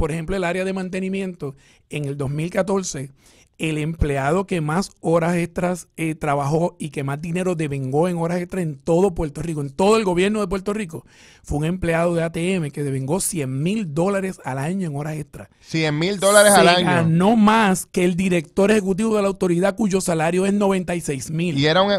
por ejemplo, el área de mantenimiento en el 2014 el empleado que más horas extras eh, trabajó y que más dinero devengó en horas extras en todo Puerto Rico, en todo el gobierno de Puerto Rico, fue un empleado de ATM que devengó 100 mil dólares al año en horas extras. 100 mil dólares al año. No más que el director ejecutivo de la autoridad cuyo salario es 96 mil. Y era un,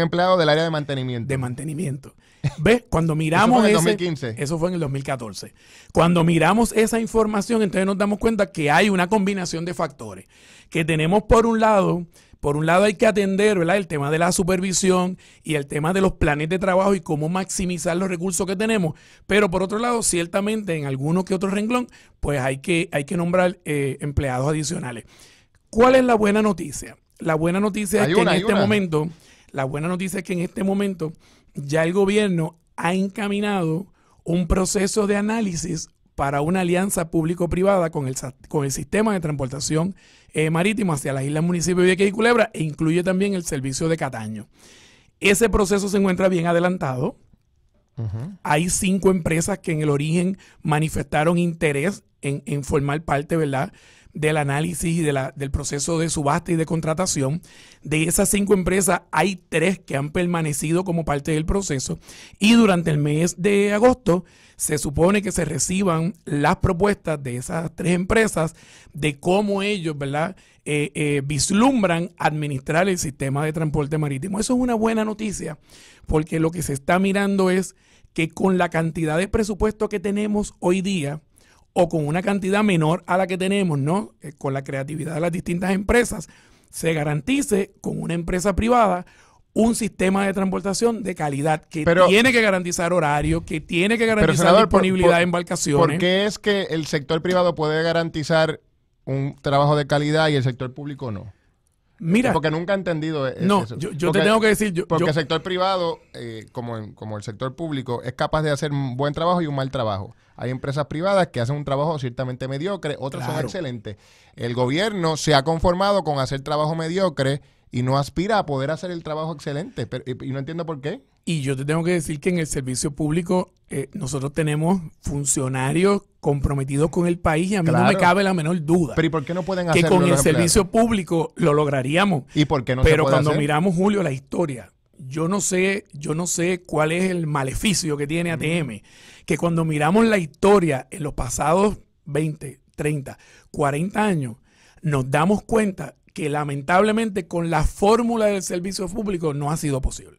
empleado del área de mantenimiento. De mantenimiento. ¿Ves? Cuando miramos eso fue en el 2015. eso fue en el 2014. Cuando miramos esa información, entonces nos damos cuenta que hay una combinación de factores. Que tenemos tenemos por un lado, por un lado hay que atender el tema de la supervisión y el tema de los planes de trabajo y cómo maximizar los recursos que tenemos, pero por otro lado, ciertamente en alguno que otro renglón, pues hay que, hay que nombrar eh, empleados adicionales. ¿Cuál es la buena noticia? La buena noticia en este momento, la buena noticia es que en este momento ya el gobierno ha encaminado un proceso de análisis para una alianza público-privada con el, con el sistema de transportación marítima eh, marítimo hacia las islas, municipios de Vieques y Culebra e incluye también el servicio de Cataño. Ese proceso se encuentra bien adelantado. Hay cinco empresas que en el origen manifestaron interés en, en formar parte, ¿verdad? del análisis y de la, del proceso de subasta y de contratación. De esas cinco empresas, hay tres que han permanecido como parte del proceso y durante el mes de agosto se supone que se reciban las propuestas de esas tres empresas de cómo ellos, ¿verdad? Eh, eh, vislumbran administrar el sistema de transporte marítimo. Eso es una buena noticia porque lo que se está mirando es que con la cantidad de presupuesto que tenemos hoy día, o con una cantidad menor a la que tenemos, ¿no? Eh, con la creatividad de las distintas empresas, se garantice con una empresa privada un sistema de transportación de calidad que tiene que garantizar horario, que tiene que garantizar disponibilidad de embarcaciones. ¿Por qué es que el sector privado puede garantizar un trabajo de calidad y el sector público no? Porque nunca he entendido e-, No, yo, te tengo que decir. porque el sector privado, eh, como, como el sector público, es capaz de hacer un buen trabajo y un mal trabajo. Hay empresas privadas que hacen un trabajo ciertamente mediocre, otras son excelentes. El gobierno se ha conformado con hacer trabajo mediocre y no aspira a poder hacer el trabajo excelente. Pero, y no entiendo por qué. Y yo te tengo que decir que en el servicio público eh, nosotros tenemos funcionarios comprometidos con el país y a mí no me cabe la menor duda. Pero ¿y por qué no pueden hacerlo Que con el servicio público lo lograríamos. ¿Y por qué no Pero cuando miramos, Julio, la historia, yo no sé, yo no sé cuál es el maleficio que tiene ATM. Que cuando miramos la historia en los pasados 20, 30, 40 años, nos damos cuenta que lamentablemente con la fórmula del servicio público no ha sido posible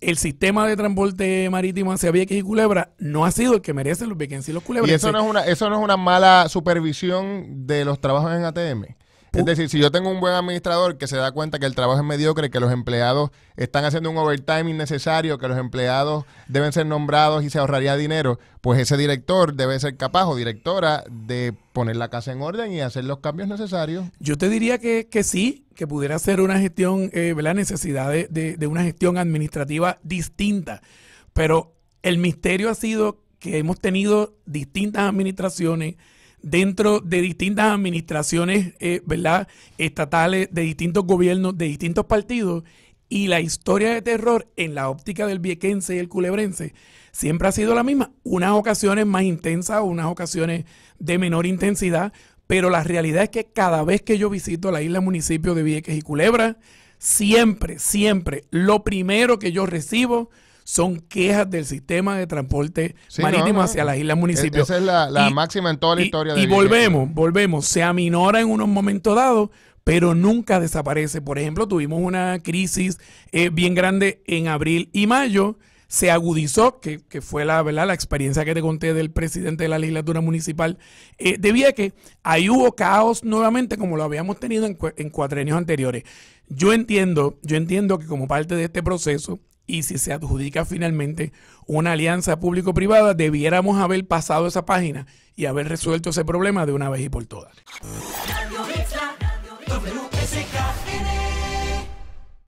el sistema de transporte marítimo hacia Vieques y Culebra no ha sido el que merecen los Vieques y los culebras. Y eso no es una, eso no es una mala supervisión de los trabajos en ATM. Es decir, si yo tengo un buen administrador que se da cuenta que el trabajo es mediocre, que los empleados están haciendo un overtime innecesario, que los empleados deben ser nombrados y se ahorraría dinero, pues ese director debe ser capaz o directora de poner la casa en orden y hacer los cambios necesarios. Yo te diría que, sí, que pudiera ser una gestión, eh, la necesidad de una gestión administrativa distinta, pero el misterio ha sido que hemos tenido distintas administraciones dentro de distintas administraciones, eh, ¿verdad? Estatales, de distintos gobiernos, de distintos partidos. Y la historia de terror en la óptica del viequense y el culebrense siempre ha sido la misma. Unas ocasiones más intensas, unas ocasiones de menor intensidad, pero la realidad es que cada vez que yo visito la isla municipio de Vieques y Culebra, siempre, siempre, lo primero que yo recibo son quejas del sistema de transporte marítimo hacia las islas municipios. Esa es la, máxima en toda la historia de Y volvemos, volvemos, se aminora en unos momentos dados, pero nunca desaparece. Por ejemplo, tuvimos una crisis eh, bien grande en abril y mayo, se agudizó, que, fue la, ¿verdad? la experiencia que te conté del presidente de la legislatura municipal eh, de Vieques, ahí hubo caos nuevamente como lo habíamos tenido en, en cuatrenios anteriores. Yo entiendo, yo entiendo que como parte de este proceso y si se adjudica finalmente una alianza público-privada, debiéramos haber pasado esa página y haber resuelto ese problema de una vez y por todas.